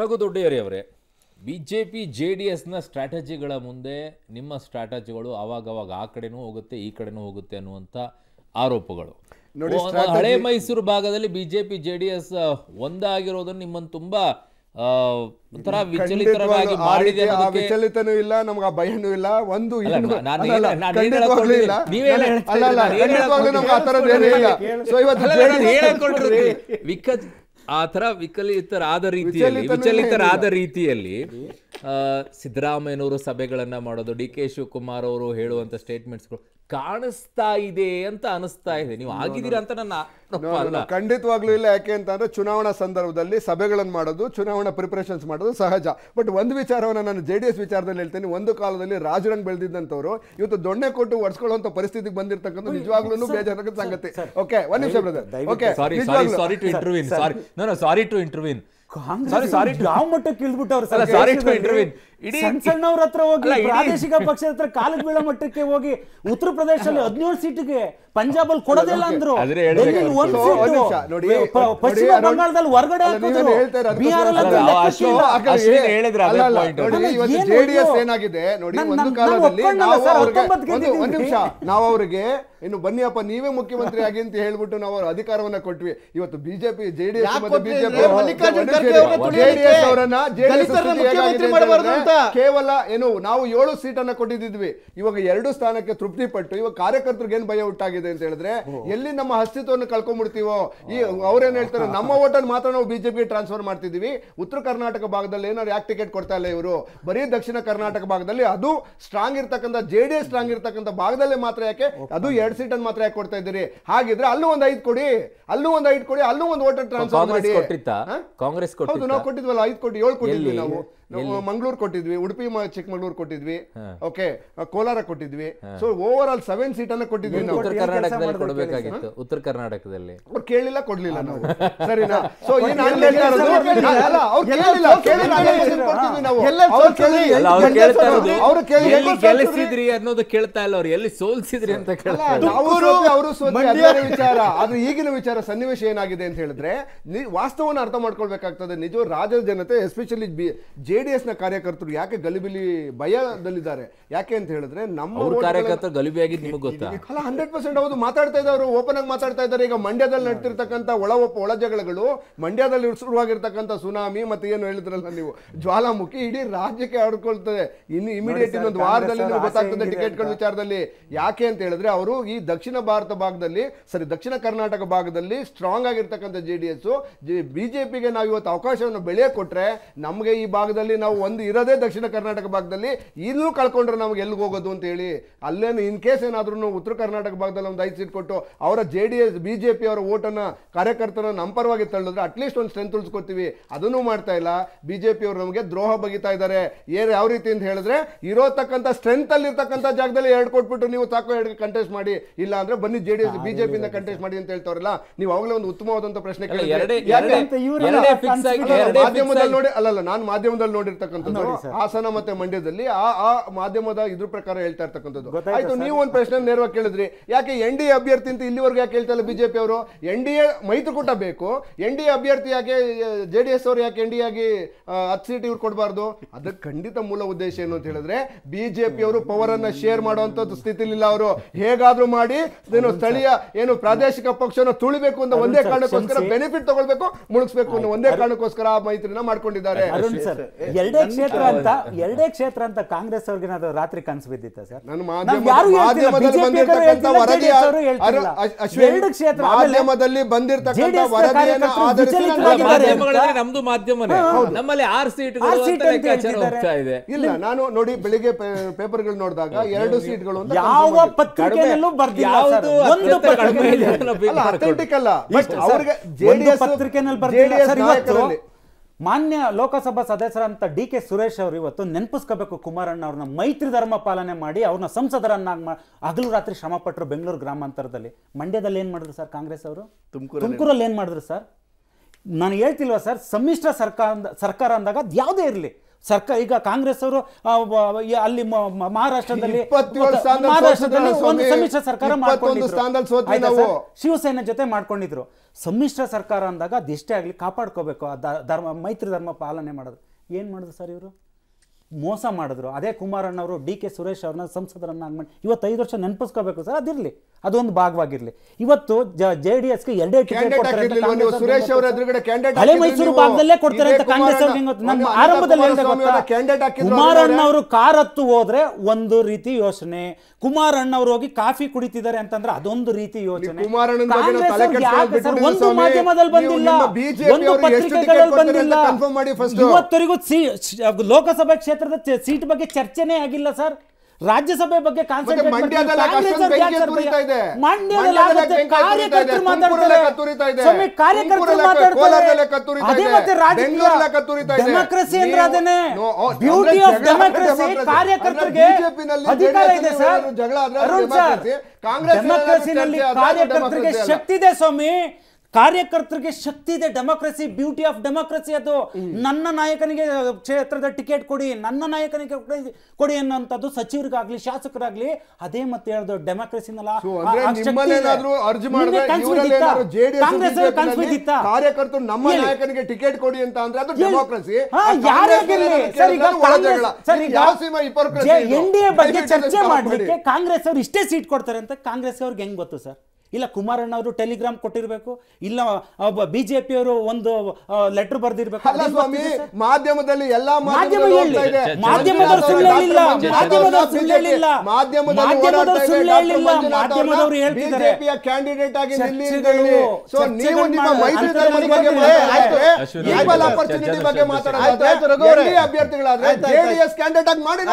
ರಘು ದೊಡ್ಡೆಯವರೇ B J P J D ಎಸ್ನ ಸ್ಟ್ರಾಟಜಿಗಳ ಮುಂದೆ ನಿಮ್ಮ ಸ್ಟ್ರಾಟಜಿಗಳು ಆವಾಗವಾಗ ಆ ಕಡೆನೂ ಹೋಗುತ್ತೆ ಈ ಕಡೆನೂ ಹೋಗುತ್ತೆ ಅನ್ನುವಂಥ ಆರೋಪಗಳು ನೋಡಿ ಹಳೆ ಮೈಸೂರು ಭಾಗದಲ್ಲಿ ಬಿಜೆಪಿ ಜೆ ಡಿ ಎಸ್ ಒಂದಾಗಿರೋದನ್ನು ನಿಮ್ಮನ್ನು ತುಂಬಾ ಒಂಥರ ವಿಚಲಿತರವಾಗಿ ಮಾಡಿದೆ ವಿಚಲಿತನೂ ಇಲ್ಲ ನಮ್ಗೆ ಭಯನೂ ಇಲ್ಲ ಒಂದು ಆ ತರ ವಿಕಲಿತರಾದ ರೀತಿಯಲ್ಲಿ ವಿಚಲಿತರಾದ ರೀತಿಯಲ್ಲಿ ಸಿದ್ದರಾಮಯ್ಯನವರು ಸಭೆಗಳನ್ನು ಮಾಡೋದು ಡಿ ಕೆ ಶಿವಕುಮಾರ್ ಅವರು ಹೇಳುವಂಥ ಸ್ಟೇಟ್ಮೆಂಟ್ಸ್ಗಳು ಕಾಣಿಸ್ತಾ ಇದೆ ಅಂತ ಅನಿಸ್ತಾ ಇದೆ ನೀವು ಆಗಿದ್ದೀರಾ ಅಂತ ನನ್ನ ಖಂಡಿತವಾಗ್ಲೂ ಇಲ್ಲ ಯಾಕೆ ಅಂತಂದ್ರೆ ಚುನಾವಣಾ ಸಂದರ್ಭದಲ್ಲಿ ಸಭೆಗಳನ್ನು ಮಾಡೋದು ಚುನಾವಣಾ ಪ್ರಿಪರೇಷನ್ಸ್ ಮಾಡೋದು ಸಹಜ ಬಟ್ ಒಂದು ವಿಚಾರವನ್ನು ನಾನು ಜೆ ಡಿ ಎಸ್ ವಿಚಾರದಲ್ಲಿ ಹೇಳ್ತೇನೆ ಒಂದು ಕಾಲದಲ್ಲಿ ರಾಜರಂಗ್ ಬೆಳೆದಿದ್ದಂಥವ್ರು ಇವತ್ತು ದೊಣ್ಣೆ ಕೊಟ್ಟು ಒಡ್ಸ್ಕೊಳ್ಳುವಂತ ಪರಿಸ್ಥಿತಿಗೆ ಬಂದಿರತಕ್ಕಂಥ ನಿಜವಾಗ್ಲೂ ಬೇಜಾರ ಸಂಗತಿ ಓಕೆ ಒನ್ ನಿಮಿಷ ಬ್ರದರ್ ಸಾರಿ ಸಾರಿ ಟು ಇಂಟರ್ವ್ಯೂನ್ ಸಾರಿ ಸಾರಿ ಟು ಇಂಟರ್ವ್ಯೂನ್ ಸಾರಿ ಸಾರಿ ಯಾವ ಮಟ್ಟಕ್ಕೆ ಇಳಿದ್ಬಿಟ್ಟವ್ರು ಸಾರಿ ಇಡೀ ಸಣ್ಣವ್ರ ಹತ್ರ ಹೋಗಿ ಪ್ರಾದೇಶಿಕ ಪಕ್ಷದ ಹತ್ರ ಕಾಲದ ಬೀಳ ಮಟ್ಟಕ್ಕೆ ಹೋಗಿ ಉತ್ತರ ಪ್ರದೇಶದಲ್ಲಿ ಹದಿನೇಳು ಸೀಟಿಗೆ ಪಂಜಾಬ್ ಅಲ್ಲಿ ಕೊಡೋದಿಲ್ಲ ಅಂದ್ರು ಪಶ್ಚಿಮ ಬಂಗಾಳದಲ್ಲಿ ಹೊರಗಡೆ ಜೆಡಿಎಸ್ ಏನಾಗಿದೆ ನೋಡಿ ಒಂದು ಕಾಲದಲ್ಲಿ ಒಂದು ನಿಮಿಷ ನಾವು ಅವ್ರಿಗೆ ಇನ್ನು ಬನ್ನಿಯಪ್ಪ ನೀವೇ ಮುಖ್ಯಮಂತ್ರಿ ಆಗಿ ಅಂತ ಹೇಳ್ಬಿಟ್ಟು ನಾವು ಅವ್ರ ಅಧಿಕಾರವನ್ನ ಕೊಟ್ವಿ ಇವತ್ತು ಬಿಜೆಪಿ ಜೆಡಿಎಸ್ ಮತ್ತೆ ಬಿಜೆಪಿ ಜೆಡಿಎಸ್ ಅವರನ್ನ ಜೆಡಿಎಸ್ ಕೇವಲ ಏನು ನಾವು ಏಳು ಸೀಟನ್ನ ಕೊಟ್ಟಿದ್ವಿ ಇವಾಗ ಎರಡು ಸ್ಥಾನಕ್ಕೆ ತೃಪ್ತಿ ಪಟ್ಟು ಇವಾಗ ಕಾರ್ಯಕರ್ತರಿಗೆ ಏನ್ ಭಯ ಉಟ್ಟಾಗಿದೆ ಅಂತ ಹೇಳಿದ್ರೆ ಎಲ್ಲಿ ನಮ್ಮ ಅಸ್ತಿತ್ವವನ್ನು ಕಳ್ಕೊಂಡ್ಬಿಡ್ತೀವೋ ಈ ಅವ್ರೇನ್ ಹೇಳ್ತಾರೆ ನಮ್ಮ ಓಟನ್ನು ಮಾತ್ರ ನಾವು ಬಿಜೆಪಿಗೆ ಟ್ರಾನ್ಸ್ಫರ್ ಮಾಡ್ತಿದೀವಿ ಉತ್ತರ ಕರ್ನಾಟಕ ಭಾಗದಲ್ಲಿ ಏನಾದ್ರು ಯಾಕೆ ಟಿಕೆಟ್ ಕೊಡ್ತಾ ಇಲ್ಲ ಇವರು ಬರೀ ದಕ್ಷಿಣ ಕರ್ನಾಟಕ ಭಾಗದಲ್ಲಿ ಅದು ಸ್ಟ್ರಾಂಗ್ ಇರ್ತಕ್ಕಂಥ ಜೆ ಡಿ ಎಸ್ ಸ್ಟ್ರಾಂಗ್ ಇರ್ತಕ್ಕಂಥ ಭಾಗದಲ್ಲೇ ಮಾತ್ರ ಯಾಕೆ ಅದು ಎರಡು ಸೀಟನ್ನು ಮಾತ್ರ ಯಾಕೆ ಕೊಡ್ತಾ ಇದ್ದೀರಿ ಹಾಗಿದ್ರೆ ಅಲ್ಲೂ ಒಂದ್ ಐದು ಕೊಡಿ ಅಲ್ಲೂ ಒಂದ್ ಐದು ಕೊಡಿ ಅಲ್ಲೂ ಒಂದು ಓಟರ್ ಟ್ರಾನ್ಸ್ಫರ್ ಮಾಡಿ ಕಾಂಗ್ರೆಸ್ ಹೌದು ನಾವು ಕೊಟ್ಟಿದ್ವಲ್ಲ ಐದು ಕೊಡಿ ಏಳು ಕೊಟ್ಟಿದ್ವಿ ನಾವು ಮಂಗಳೂರು ಕೊಟ್ಟಿದ್ವಿ ಉಡುಪಿ ಚಿಕ್ಕಮಗಳೂರು ಕೊಟ್ಟಿದ್ವಿ ಓಕೆ ಕೋಲಾರ ಕೊಟ್ಟಿದ್ವಿ so over all seven seat ಅನ್ನ ಕೊಟ್ಟಿದ್ವಿ ಉತ್ತರ ಕರ್ನಾಟಕದಲ್ಲಿ ಅವ್ರು ಕೇಳಿಲ್ಲ ಕೊಡ್ಲಿಲ್ಲ ನಾವು ಸರಿನಾ ಸೊ ಏನ್ ಅವ್ರು ಕೇಳಿ ಅನ್ನೋದು ಕೇಳ್ತಾ ಇಲ್ಲ ಅವ್ರು ಎಲ್ಲಿ ಸೋಲ್ಸಿದ್ರಿ ಅಂತ ಅವರು ವಿಚಾರ ಅದು ಈಗಿನ ವಿಚಾರ ಸನ್ನಿವೇಶ ಏನಾಗಿದೆ ಅಂತ ಹೇಳಿದ್ರೆ ವಾಸ್ತವವನ್ನು ಅರ್ಥ ಮಾಡ್ಕೊಳ್ಬೇಕಾಗ್ತದೆ ನಿಜ ರಾಜ್ಯದ ಜನತೆ ಎಸ್ಪೆಷಲಿ ಜೆ ಡಿ ನ ಕಾರ್ಯಕರ್ತರು ಯಾಕೆ ಗಲಿಬಿಲಿ ಭಯದಲ್ಲಿದ್ದಾರೆ ಯಾಕೆ ಅಂತ ಹೇಳಿದ್ರೆ ನಮ್ಮ ಕಾರ್ಯಕರ್ತರು ಗಲಿಬಿಯಾಗಿದ್ದು ನಿಮಗೆ ಗೊತ್ತಾ ಹಂಡ್ರೆಡ್ ಪರ್ಸೆಂಟ್ ಅವರು ಮಾತಾಡ್ತಾ ಇದ್ದಾರೆ ಓಪನ್ ಆಗಿ ಮಾತಾಡ್ತಾ ಇದ್ದಾರೆ ಈಗ ಮಂಡ್ಯದಲ್ಲಿ ನಡೆದಿರ್ತಕ್ಕಂಥ ಒಳ ಒಪ್ಪ ಮಂಡ್ಯದಲ್ಲಿ ಶುರುವಾಗಿರ್ತಕ್ಕಂಥ ಸುನಾಮಿ ಮತ್ತೆ ಏನು ಹೇಳಿದ್ರಲ್ಲ ನೀವು ಜ್ವಾಲಾಮುಖಿ ಇಡೀ ರಾಜ್ಯಕ್ಕೆ ಆಡ್ಕೊಳ್ತದೆ ಇನ್ನು ಇಮಿಡಿಯೇಟ್ ಇನ್ನೊಂದು ವಾರದಲ್ಲಿ ಗೊತ್ತಾಗ್ತದೆ ಟಿಕೆಟ್ಗಳ ವಿಚಾರದಲ್ಲಿ ಯಾಕೆ ಅಂತ ಹೇಳಿದ್ರೆ ಅವರು ಈ ದಕ್ಷಿಣ ಭಾರತ ಭಾಗದಲ್ಲಿ ಸರಿ ದಕ್ಷಿಣ ಕರ್ನಾಟಕ ಭಾಗದಲ್ಲಿ ಸ್ಟ್ರಾಂಗ್ ಆಗಿರ್ತಕ್ಕಂಥ ಜೆ ಡಿ ಎಸ್ ಬಿಜೆಪಿಗೆ ನಾವು ಇವತ್ತು ಅವಕಾಶವನ್ನು ಬೆಳೆಯ ಕೊಟ್ರೆ ನಮಗೆ ಈ ಭಾಗದಲ್ಲಿ ಭಾಗದಲ್ಲಿ ನಾವು ಒಂದು ಇರೋದೇ ದಕ್ಷಿಣ ಕರ್ನಾಟಕ ಭಾಗದಲ್ಲಿ ಇಲ್ಲೂ ಕಳ್ಕೊಂಡ್ರೆ ನಮ್ಗೆ ಎಲ್ಲಿಗೆ ಹೋಗೋದು ಅಂತ ಹೇಳಿ ಅಲ್ಲೇನು ಇನ್ ಕೇಸ್ ಏನಾದ್ರೂ ಉತ್ತರ ಕರ್ನಾಟಕ ಭಾಗದಲ್ಲಿ ಒಂದು ಐದು ಸೀಟ್ ಕೊಟ್ಟು ಅವರ J D S B J P ಅವರ ಓಟನ್ನು ಕಾರ್ಯಕರ್ತರ ನಮ್ಮ ಪರವಾಗಿ ತಳ್ಳಿದ್ರೆ ಅಟ್ಲೀಸ್ಟ್ ಒಂದು ಸ್ಟ್ರೆಂತ್ ಉಳಿಸ್ಕೊತೀವಿ ಅದನ್ನು ಮಾಡ್ತಾ ಇಲ್ಲ ಬಿ ಜೆ ಪಿ ಅವರು ನಮಗೆ ದ್ರೋಹ ಬಗಿತಾ ಇದ್ದಾರೆ ಏನ್ ಯಾವ ರೀತಿ ಅಂತ ಹೇಳಿದ್ರೆ ಇರೋತಕ್ಕಂಥ ಸ್ಟ್ರೆಂತಲ್ಲಿ ಇರ್ತಕ್ಕಂಥ ಜಾಗದಲ್ಲಿ ಎರಡು ಕೊಟ್ಬಿಟ್ಟು ನೀವು ಸಾಕು ಎರಡು ಕಂಟೆಸ್ಟ್ ಮಾಡಿ ಇಲ್ಲ ಅಂದ್ರೆ ಬನ್ನಿ ಜೆ ಡಿ ಎಸ್ ಕಂಟೆಸ್ಟ್ ಮಾಡಿ ಅಂತ ಹೇಳ್ತಾವ್ರಲ್ಲ ನೀವು ಆಗಲೇ ಒಂದು ಉತ್ತಮವಾದಂಥ ಪ್ರಶ್ನೆ ಕೇಳಿ ಮಾಧ್ಯಮದಲ್ಲಿ ನೋಡಿ ಅಲ್ಲಲ್ಲ ನಾನು ಮಾಧ್ಯಮದಲ್ಲಿ ನೋಡಿರ್ತಕ್ಕಂಥದ್ದು ಹಾಸನ ಮತ್ತೆ ಮಂಡ್ಯದಲ್ಲಿ ಆ ಆ ಮಾಧ್ಯಮದ ಇದ್ರ ಪ್ರಕಾರ ಹೇಳ್ತಾ ಇರ್ತಕ್ಕಂಥದ್ದು ಆಯ್ತು ನೀವು ಒಂದು ಪ್ರಶ್ನೆ ನೇರವಾಗಿ ಕೇಳಿದ್ರಿ ಯಾಕೆ ಎನ್ ಡಿ ಅಭ್ಯರ್ಥಿ ಅಂತ ಇಲ್ಲಿವರೆಗೂ ಯಾಕೆ ಹೇಳ್ತಾ ಇಲ್ಲ ಬಿಜೆಪಿ ಅವರು ಎನ್ ಡಿ ಎ ಮೈತ್ರಿಕೂಟ ಬೇಕು ಎನ್ ಡಿ ಎ ಅಭ್ಯರ್ಥಿ ಯಾಕೆ ಜೆ ಡಿ ಎಸ್ ಅವರು ಯಾಕೆ ಎನ್ ಡಿ ಆಗಿ ಹತ್ತು ಸೀಟ್ ಇವ್ರು ಕೊಡಬಾರ್ದು ಅದಕ್ಕೆ ಖಂಡಿತ ಮೂಲ ಉದ್ದೇಶ ಏನು ಅಂತ ಹೇಳಿದ್ರೆ ಬಿಜೆಪಿ ಅವರು ಪವರ್ ಅನ್ನ ಶೇರ್ ಮಾಡುವಂತದ್ದು ಸ್ಥಿತಿಲಿಲ್ಲ ಅವರು ಹೇಗಾದ್ರೂ ಮಾಡಿ ಏನು ಸ್ಥಳೀಯ ಏನು ಪ್ರಾದೇಶಿಕ ಪಕ್ಷನ ತುಳಿಬೇಕು ಅಂತ ಒಂದೇ ಕಾರಣಕ್ಕೋಸ್ಕರ ಬೆನಿಫಿಟ್ ತಗೊಳ್ಬೇಕು ಮುಳುಗಿಸ್ಬೇಕು ಅನ್ನೋ ಒಂದೇ ಕಾರಣಕ್ಕೋಸ್ಕರ ಆ ಮೈತ್ರಿನ ಮಾಡ್ಕೊಂಡಿದ್ದಾರೆ ಎರಡೇ ಕ್ಷೇತ್ರ ಅಂತ ಎರಡೇ ಕ್ಷೇತ್ರ ಅಂತ ಕಾಂಗ್ರೆಸ್ ಅವ್ರಿಗೆ ಅದು ರಾತ್ರಿ ಕನಸು ಬಿದ್ದಿತ್ತ ಸರ್ ಎರಡು ಕ್ಷೇತ್ರ ಮಾಧ್ಯಮದಲ್ಲಿ ನಮ್ದು ನಮ್ಮಲ್ಲಿ ಆರ್ ಸೀಟ್ಗಳು ಇಲ್ಲ ನಾನು ನೋಡಿ ಬೆಳಿಗ್ಗೆ ಪೇಪರ್ಗಳು ನೋಡಿದಾಗ ಎರಡು ಸೀಟ್ಗಳು ಯಾವ ಪತ್ರಿಕೆಯಲ್ಲೂ ಪತ್ರಿಕೆ ಜೆಡಿಎಸ್ ಮಾನ್ಯ ಲೋಕಸಭಾ ಸದಸ್ಯರಂತ ಡಿ ಕೆ ಸುರೇಶ್ ಅವರು ಇವತ್ತು ನೆನಪಿಸ್ಕೋಬೇಕು ಕುಮಾರಣ್ಣ ಅವ್ರನ್ನ ಮೈತ್ರಿ ಧರ್ಮ ಪಾಲನೆ ಮಾಡಿ ಅವ್ರನ್ನ ಸಂಸದರನ್ನಾಗಿ ಹಗಲು ರಾತ್ರಿ ಶ್ರಮ ಪಟ್ಟರು ಬೆಂಗಳೂರು ಗ್ರಾಮಾಂತರದಲ್ಲಿ ಮಂಡ್ಯದಲ್ಲಿ ಏನು ಮಾಡಿದ್ರು ಸರ್ ಕಾಂಗ್ರೆಸ್ ಅವರು ತುಮಕೂರು ತುಮಕೂರಲ್ಲಿ ಏನು ಮಾಡಿದ್ರು ಸರ್ ನಾನು ಹೇಳ್ತಿಲ್ವಾ ಸರ್ ಸಮ್ಮಿಶ್ರ ಸರ್ಕಾರ ಸರ್ಕಾರ ಅಂದಾಗ ಅದು ಯಾವುದೇ ಇರಲಿ ಸರ್ಕಾರ ಈಗ ಕಾಂಗ್ರೆಸ್ ಅವರು ಅಲ್ಲಿ ಮಹಾರಾಷ್ಟ್ರದಲ್ಲಿ ಮಹಾರಾಷ್ಟ್ರದಲ್ಲಿ ಒಂದು ಸಮ್ಮಿಶ್ರ ಸರ್ಕಾರ ಮಾಡ್ಕೊಂಡಿದ್ರು ಶಿವಸೇನೆ ಜೊತೆ ಮಾಡ್ಕೊಂಡಿದ್ರು ಸಮ್ಮಿಶ್ರ ಸರ್ಕಾರ ಅಂದಾಗ ಅದೆಷ್ಟೇ ಆಗಲಿ ಕಾಪಾಡ್ಕೋಬೇಕು ಧರ್ಮ ಮೈತ್ರಿ ಧರ್ಮ ಪಾಲನೆ ಮಾಡೋದು ಏನು ಮಾಡಿದ್ರು ಸರ್ ಇವರು ಮೋಸ ಮಾಡಿದ್ರು ಅದೇ ಕುಮಾರಣ್ಣವರು ಡಿ ಕೆ ಸುರೇಶ್ ಅವ್ರನ್ನ ಸಂಸದರನ್ನ ಹಂಗೆ ಮಾಡಿ ಇವತ್ತು ಐದು ವರ್ಷ ನೆನಪಿಸ್ಕೋಬೇಕು ಸರ್ ಅದಿರಲಿ ಅದೊಂದು ಭಾಗವಾಗಿರಲಿ ಇವತ್ತು ಜೆ ಡಿ ಎಸ್ಗೆ ಎರಡೇ ಟಿಕೆಟ್ ಕೊಡ್ತಾರೆ ಹಳೆ ಮೈಸೂರು ಭಾಗದಲ್ಲೇ ಕೊಡ್ತಾರೆ ಅಂತ ಕಾಂಗ್ರೆಸ್ ನಮ್ಮ ಆರಂಭದಲ್ಲಿ ಕುಮಾರಣ್ಣ ಅವರು ಕಾರ್ ಹತ್ತು ಹೋದ್ರೆ ಒಂದು ರೀತಿ ಯೋಚನೆ ಕುಮಾರಣ್ಣ ಅವರು ಹೋಗಿ ಕಾಫಿ ಕುಡಿತಿದ್ದಾರೆ ಅಂತಂದ್ರೆ ಅದೊಂದು ರೀತಿ ಯೋಚನೆ ಒಂದು ಮಾಧ್ಯಮದಲ್ಲಿ ಬಂದಿಲ್ಲ ಒಂದು ಪತ್ರಿಕೆಗಳಲ್ಲಿ ಬಂದಿಲ್ಲ ಇವತ್ತರಿಗೂ ಲೋಕಸಭೆ ಕ್ಷೇತ್ರ ಸೀಟ್ ಬಗ್ಗೆ ಚರ್ಚೆನೇ ಆಗಿಲ್ಲ ಸರ್ ರಾಜ್ಯಸಭೆ ಬಗ್ಗೆ ಡೆಮೋಕ್ರಸಿ ಅಂದ್ರೆ ಬ್ಯೂಟಿ ಆಫ್ ಡೆಮೋಕ್ರಸಿ ಕಾರ್ಯಕರ್ತರಿಗೆ ಅಧಿಕಾರ ಇದೆ ಸರ್ ಅರುಣ್ ಸರ್ ಕಾರ್ಯಕರ್ತರಿಗೆ ಶಕ್ತಿ ಇದೆ ಸ್ವಾಮಿ ಕಾರ್ಯಕರ್ತರಿಗೆ ಶಕ್ತಿ ಇದೆ ಡೆಮೋಕ್ರಸಿ ಬ್ಯೂಟಿ ಆಫ್ ಡೆಮೋಕ್ರಸಿ ಅದು ನನ್ನ ನಾಯಕನಿಗೆ ಕ್ಷೇತ್ರದ ಟಿಕೆಟ್ ಕೊಡಿ ನನ್ನ ನಾಯಕನಿಗೆ ಕೊಡಿ ಅನ್ನೋಂಥದ್ದು ಸಚಿವರಿಗಾಗ್ಲಿ ಶಾಸಕರಾಗ್ಲಿ ಅದೇ ಮತ್ತೆ ಹೇಳೋದು ಡೆಮೋಕ್ರಸಿನಲ್ಲ ಕಾರ್ಯಕರ್ತರು ನಮ್ಮ ನಾಯಕನಿಗೆ ಟಿಕೆಟ್ ಕೊಡಿ ಅಂತ ಅಂದ್ರೆ ಅದು ಎನ್ ಡಿ ಎ ಬಗ್ಗೆ ಚರ್ಚೆ ಮಾಡಲಿಕ್ಕೆ ಕಾಂಗ್ರೆಸ್ ಅವ್ರು ಇಷ್ಟೇ ಸೀಟ್ ಕೊಡ್ತಾರೆ ಅಂತ ಕಾಂಗ್ರೆಸ್ ಅವ್ರಿಗೆ ಹೆಂಗ್ ಗೊತ್ತು ಸರ್ ಇಲ್ಲ ಕುಮಾರಣ್ಣ ಅವರು ಟೆಲಿಗ್ರಾಮ್ ಕೊಟ್ಟಿರಬೇಕು ಇಲ್ಲ ಒಬ್ಬ ಅವರು ಒಂದು ಲೆಟರ್ ಬರೆದಿರಬೇಕು ಅಲ್ಲ ಮಾಧ್ಯಮದಲ್ಲಿ ಎಲ್ಲಾ ಮಾಧ್ಯಮ ಹೇಳಿಲ್ಲ ಮಾಧ್ಯಮದವರು ಸುಳ್ಳು ಹೇಳಿಲ್ಲ ಮಾಧ್ಯಮದವರು ಸುಳ್ಳು ಮಾಧ್ಯಮದವರು ಸುಳ್ಳು ಮಾಧ್ಯಮದವರು ಹೇಳ್ತಿದ್ದಾರೆ ಬಿಜೆಪಿಯ ಕ್ಯಾಂಡಿಡೇಟ್ ಆಗಿ ನಿಲ್ಲಿ ಸೊ ನೀವು ನಿಮ್ಮ ಮೈತ್ರಿ ಧರ್ಮದ ಬಗ್ಗೆ ಆಯ್ತು ಈಕ್ವಲ್ ಆಪರ್ಚುನಿಟಿ ಬಗ್ಗೆ ಮಾತಾಡೋದು ಆಯ್ತು ಅಭ್ಯರ್ಥಿಗಳಾದ್ರೆ ಜೆಡಿಎಸ್ ಕ್ಯಾಂಡಿಡೇಟ್ ಆಗಿ ಮಾಡಿ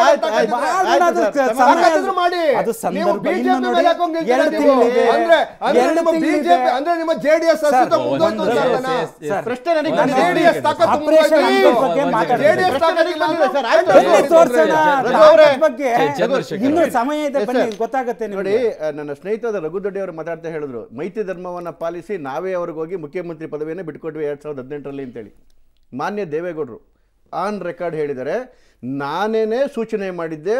ಮಾಡಿ ಅದು ಸಂದರ್ಭ ಬಿಜೆಪಿ ಮೇಲೆ ಹಾಕೊಂಡು ಅಂದ್ರೆ ಸಮಯ ಇದೆ ಗೊತ್ತಾಗುತ್ತೆ ನೋಡಿ ನನ್ನ ಸ್ನೇಹಿತರ ರಘು ದೊಡ್ಡಿ ಅವರು ಮಾತಾಡ್ತಾ ಹೇಳಿದ್ರು ಮೈತ್ರಿ ಧರ್ಮವನ್ನ ಪಾಲಿಸಿ ನಾವೇ ಅವ್ರಿಗೆ ಹೋಗಿ ಮುಖ್ಯಮಂತ್ರಿ ಪದವಿಯನ್ನು ಬಿಟ್ಕೊಟ್ವಿ ಎರಡ್ ಸಾವಿರದ ಹದಿನೆಂಟರಲ್ಲಿ ಅಂತೇಳಿ ಮಾನ್ಯ ದೇವೇಗೌಡರು ಆನ್ ರೆಕಾರ್ಡ್ ಹೇಳಿದರೆ ನಾನೇನೆ ಸೂಚನೆ ಮಾಡಿದ್ದೆ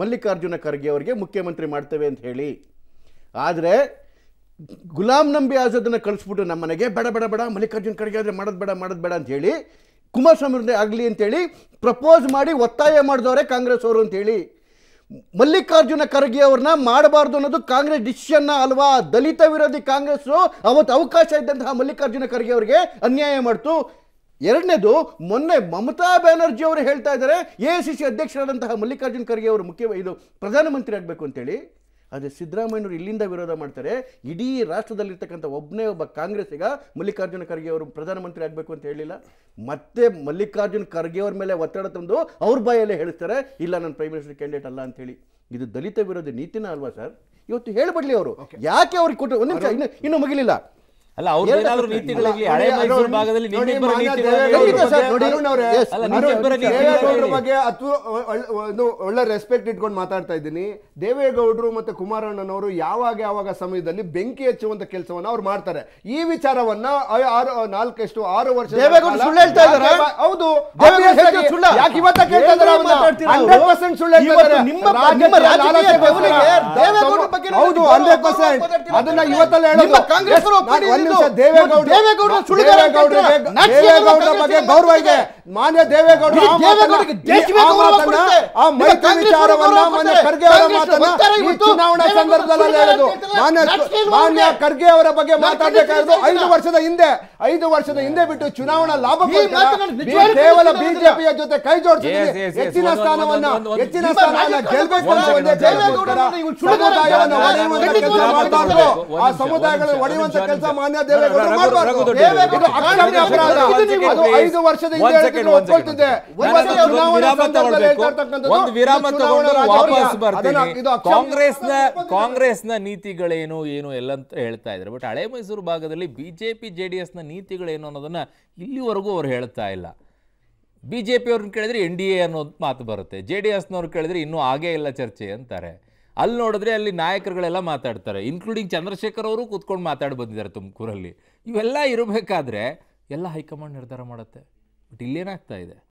ಮಲ್ಲಿಕಾರ್ಜುನ ಖರ್ಗೆ ಅವರಿಗೆ ಮುಖ್ಯಮಂತ್ರಿ ಮಾಡ್ತೇವೆ ಅಂತ ಹೇಳಿ ಆದರೆ ಗುಲಾಂ ನಂಬಿ ಆಜಾದನ್ನು ಕಳಿಸ್ಬಿಟ್ಟು ನಮ್ಮ ಮನೆಗೆ ಬೇಡ ಬೇಡ ಬೇಡ ಮಲ್ಲಿಕಾರ್ಜುನ್ ಖರ್ಗೆ ಆದರೆ ಮಾಡೋದು ಬೇಡ ಮಾಡೋದು ಬೇಡ ಕುಮಾರ್ ಕುಮಾರಸ್ವಾಮಿ ಆಗಲಿ ಅಂತೇಳಿ ಪ್ರಪೋಸ್ ಮಾಡಿ ಒತ್ತಾಯ ಮಾಡಿದವರೇ ಕಾಂಗ್ರೆಸ್ ಅವರು ಅಂತೇಳಿ ಮಲ್ಲಿಕಾರ್ಜುನ ಖರ್ಗೆ ಅವ್ರನ್ನ ಮಾಡಬಾರ್ದು ಅನ್ನೋದು ಕಾಂಗ್ರೆಸ್ ಡಿಸಿಷನ್ನ ಅಲ್ವಾ ದಲಿತ ವಿರೋಧಿ ಕಾಂಗ್ರೆಸ್ಸು ಅವತ್ತು ಅವಕಾಶ ಇದ್ದಂತಹ ಮಲ್ಲಿಕಾರ್ಜುನ ಖರ್ಗೆ ಅವರಿಗೆ ಅನ್ಯಾಯ ಮಾಡ್ತು ಎರಡನೇದು ಮೊನ್ನೆ ಮಮತಾ ಬ್ಯಾನರ್ಜಿ ಅವರು ಹೇಳ್ತಾ ಇದ್ದಾರೆ ಎ ಸಿ ಸಿ ಅಧ್ಯಕ್ಷರಾದಂತಹ ಮಲ್ಲಿಕಾರ್ಜುನ ಖರ್ಗೆ ಅವರು ಮುಖ್ಯ ಇದು ಪ್ರಧಾನಮಂತ್ರಿ ಆಗಬೇಕು ಅಂತೇಳಿ ಆದರೆ ಸಿದ್ದರಾಮಯ್ಯವರು ಇಲ್ಲಿಂದ ವಿರೋಧ ಮಾಡ್ತಾರೆ ಇಡೀ ರಾಷ್ಟ್ರದಲ್ಲಿರ್ತಕ್ಕಂಥ ಒಬ್ಬನೇ ಒಬ್ಬ ಕಾಂಗ್ರೆಸ್ಸಿಗ ಮಲ್ಲಿಕಾರ್ಜುನ ಖರ್ಗೆ ಅವರು ಪ್ರಧಾನಮಂತ್ರಿ ಆಗಬೇಕು ಅಂತ ಹೇಳಿಲ್ಲ ಮತ್ತೆ ಮಲ್ಲಿಕಾರ್ಜುನ ಖರ್ಗೆ ಅವ್ರ ಮೇಲೆ ಒತ್ತಡ ತಂದು ಅವ್ರ ಬಾಯಲ್ಲೇ ಹೇಳಿಸ್ತಾರೆ ಇಲ್ಲ ನಾನು ಪ್ರೈಮ್ ಮಿನಿಸ್ಟರ್ ಕ್ಯಾಂಡಿಡೇಟ್ ಅಲ್ಲ ಅಂತೇಳಿ ಇದು ದಲಿತ ವಿರೋಧಿ ನೀತಿನ ಅಲ್ವಾ ಸರ್ ಇವತ್ತು ಹೇಳ್ಬಿಡ್ಲಿ ಅವರು ಯಾಕೆ ಅವ್ರಿಗೆ ಕೊಟ್ಟು ಒಂದು ನಿಮಿಷ ಇನ್ನು ಇನ್ನೂ ಮುಗಿಲಿಲ್ಲ ಅಲ್ಲ ಅವ್ರ ಹಳೆ ಮೈಸೂರು ಭಾಗದಲ್ಲಿ ಬಗ್ಗೆ ಒಳ್ಳೆ ರೆಸ್ಪೆಕ್ಟ್ ಇಟ್ಕೊಂಡು ಮಾತಾಡ್ತಾ ಇದ್ದೀನಿ ದೇವೇಗೌಡರು ಮತ್ತೆ ಕುಮಾರಣ್ಣನವರು ಯಾವಾಗ ಯಾವಾಗ ಸಮಯದಲ್ಲಿ ಬೆಂಕಿ ಹಚ್ಚುವಂತ ಕೆಲಸವನ್ನ ಅವ್ರು ಮಾಡ್ತಾರೆ ಈ ವಿಚಾರವನ್ನ ಆರು ನಾಲ್ಕೆಷ್ಟು ಆರು ವರ್ಷ ಹೌದು ಅದನ್ನ ಇವತ್ತಲ್ಲ ಬಗ್ಗೆ ಗೌರವ ಇದೆ ಮಾನ್ಯ ಖರ್ಗೆ ಅವರ ಬಗ್ಗೆ ಐದು ವರ್ಷದ ಹಿಂದೆ ಐದು ವರ್ಷದ ಹಿಂದೆ ಬಿಟ್ಟು ಚುನಾವಣಾ ಲಾಭ ಕೇವಲ ಬಿಜೆಪಿಯ ಜೊತೆ ಕೈ ಜೋಡಿಸಿದೆ ಹೆಚ್ಚಿನ ಸ್ಥಾನವನ್ನ ಹೆಚ್ಚಿನ ಆ ಸಮುದಾಯಗಳ ಒಡೆಯುವಂತ ಕೆಲಸ ಕಾಂಗ್ರೆಸ್ ನ ನೀತಿಗಳೇನು ಏನು ಎಲ್ಲ ಅಂತ ಹೇಳ್ತಾ ಇದ್ರು ಬಟ್ ಹಳೆ ಮೈಸೂರು ಭಾಗದಲ್ಲಿ ಬಿಜೆಪಿ ನ ನೀತಿಗಳೇನು ಅನ್ನೋದನ್ನ ಇಲ್ಲಿವರೆಗೂ ಅವ್ರು ಹೇಳ್ತಾ ಇಲ್ಲ ಬಿಜೆಪಿ ಅವ್ರನ್ನ ಕೇಳಿದ್ರೆ ಎನ್ ಡಿ ಎ ಅನ್ನೋದು ಮಾತು ಬರುತ್ತೆ ಜೆ ಡಿ ಎಸ್ನವ್ರು ಕೇಳಿದ್ರೆ ಇನ್ನೂ ಆಗೇ ಇಲ್ಲ ಚರ್ಚೆ ಅಂತಾರೆ ಅಲ್ಲಿ ನೋಡಿದ್ರೆ ಅಲ್ಲಿ ನಾಯಕರುಗಳೆಲ್ಲ ಮಾತಾಡ್ತಾರೆ ಇನ್ಕ್ಲೂಡಿಂಗ್ ಚಂದ್ರಶೇಖರ್ ಅವರು ಕೂತ್ಕೊಂಡು ಮಾತಾಡಿ ಬಂದಿದ್ದಾರೆ ತುಮಕೂರಲ್ಲಿ ಇವೆಲ್ಲ ಇರಬೇಕಾದ್ರೆ ಎಲ್ಲ ಹೈಕಮಾಂಡ್ ನಿರ್ಧಾರ ಮಾಡುತ್ತೆ ಬಟ್ ಇಲ್ಲೇನಾಗ್ತಾ ಇದೆ